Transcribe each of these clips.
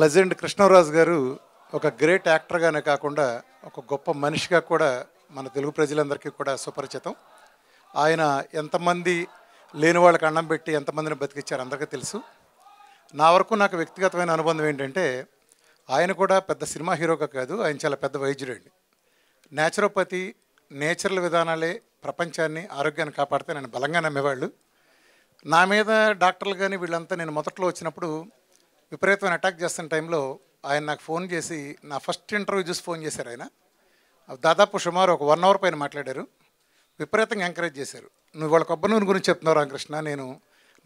legend Krishnaraju గారు ఒక great యాక్టర్గానే కాకుండా ఒక గొప్ప మనిషిగా కూడా మన తెలుగు ప్రజలందరికీ కూడా సుపరిచితం ఆయన ఎంతమంది లేని వాళ్ళకి అన్నం పెట్టి ఎంతమందిని బతికిచ్చారు అందరికీ తెలుసు నా వరకు నాకు వ్యక్తిగతమైన అనుబంధం ఏంటంటే ఆయన కూడా పెద్ద సినిమా హీరోగా కాదు ఆయన చాలా పెద్ద వైద్యుడండి న్యాచురోపతి నేచురల్ విధానాలే ప్రపంచాన్ని ఆరోగ్యాన్ని కాపాడితే నేను బలంగా నమ్మేవాళ్ళు నా మీద డాక్టర్లు కానీ వీళ్ళంతా నేను మొదట్లో వచ్చినప్పుడు విపరీతమైన అటాక్ చేస్తున్న టైంలో ఆయన నాకు ఫోన్ చేసి నా ఫస్ట్ ఇంటర్వ్యూ చూసి ఫోన్ చేశారు ఆయన దాదాపు సుమారు ఒక వన్ అవర్ పైన మాట్లాడారు విపరీతంగా ఎంకరేజ్ చేశారు నువ్వు వాళ్ళ కొబ్బరి నూనె గురించి చెప్తున్నావు రామకృష్ణ నేను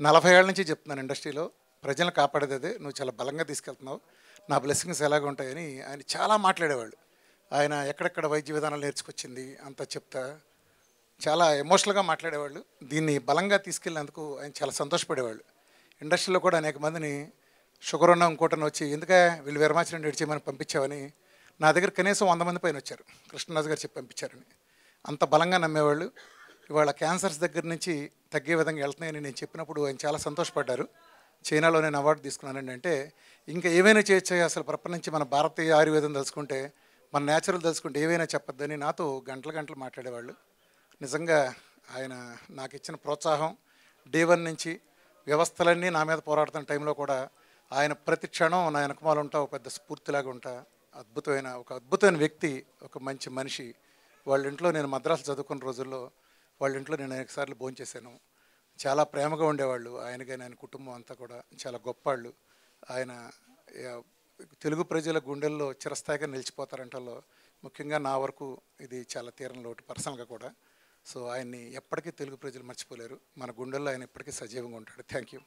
నలభై ఏళ్ళ నుంచి చెప్తున్నాను ఇండస్ట్రీలో ప్రజలను కాపాడేది అదే నువ్వు చాలా బలంగా తీసుకెళ్తున్నావు నా బ్లెస్సింగ్స్ ఎలాగ ఉంటాయని ఆయన చాలా మాట్లాడేవాళ్ళు ఆయన ఎక్కడెక్కడ వైద్య విధానాలు నేర్చుకొచ్చింది అంత చెప్తా చాలా ఎమోషనల్గా మాట్లాడేవాళ్ళు దీన్ని బలంగా తీసుకెళ్ళినందుకు ఆయన చాలా సంతోషపడేవాళ్ళు ఇండస్ట్రీలో కూడా అనేక మందిని షుగర్ ఉన్న ఇంకోటని వచ్చి ఎందుకే వీళ్ళు నడిచి మనం పంపించామని నా దగ్గర కనీసం వంద మంది పైన వచ్చారు కృష్ణరాజు గారు చెప్పి పంపించారని అంత బలంగా నమ్మేవాళ్ళు ఇవాళ క్యాన్సర్స్ దగ్గర నుంచి తగ్గే విధంగా వెళ్తున్నాయని నేను చెప్పినప్పుడు ఆయన చాలా సంతోషపడ్డారు చైనాలో నేను అవార్డు తీసుకున్నానండి అంటే ఇంకా ఏమైనా చేయొచ్చు అసలు ప్రపంచం మన భారతీయ ఆయుర్వేదం తెలుసుకుంటే మన న్యాచురల్ తెలుసుకుంటే ఏవైనా చెప్పొద్దని నాతో గంటల గంటలు మాట్లాడేవాళ్ళు నిజంగా ఆయన నాకు ఇచ్చిన ప్రోత్సాహం డే వన్ నుంచి వ్యవస్థలన్నీ నా మీద పోరాడుతున్న టైంలో కూడా ఆయన ప్రతి క్షణం నా వెనకమాల ఉంటా ఒక పెద్ద స్ఫూర్తిలాగా ఉంటా అద్భుతమైన ఒక అద్భుతమైన వ్యక్తి ఒక మంచి మనిషి వాళ్ళ ఇంట్లో నేను మద్రాసు చదువుకున్న రోజుల్లో వాళ్ళ ఇంట్లో నేను అనేకసార్లు భోంచేశాను చాలా ప్రేమగా ఉండేవాళ్ళు ఆయన కానీ ఆయన కుటుంబం అంతా కూడా చాలా గొప్పవాళ్ళు ఆయన తెలుగు ప్రజల గుండెల్లో చిరస్థాయిగా నిలిచిపోతారంటలో ముఖ్యంగా నా వరకు ఇది చాలా తీరం లోటు పర్సనల్గా కూడా సో ఆయన్ని ఎప్పటికీ తెలుగు ప్రజలు మర్చిపోలేరు మన గుండెల్లో ఆయన ఎప్పటికీ సజీవంగా ఉంటాడు థ్యాంక్ యూ